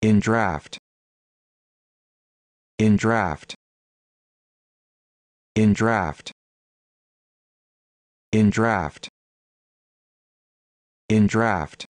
in draft in draft in draft in draft in draft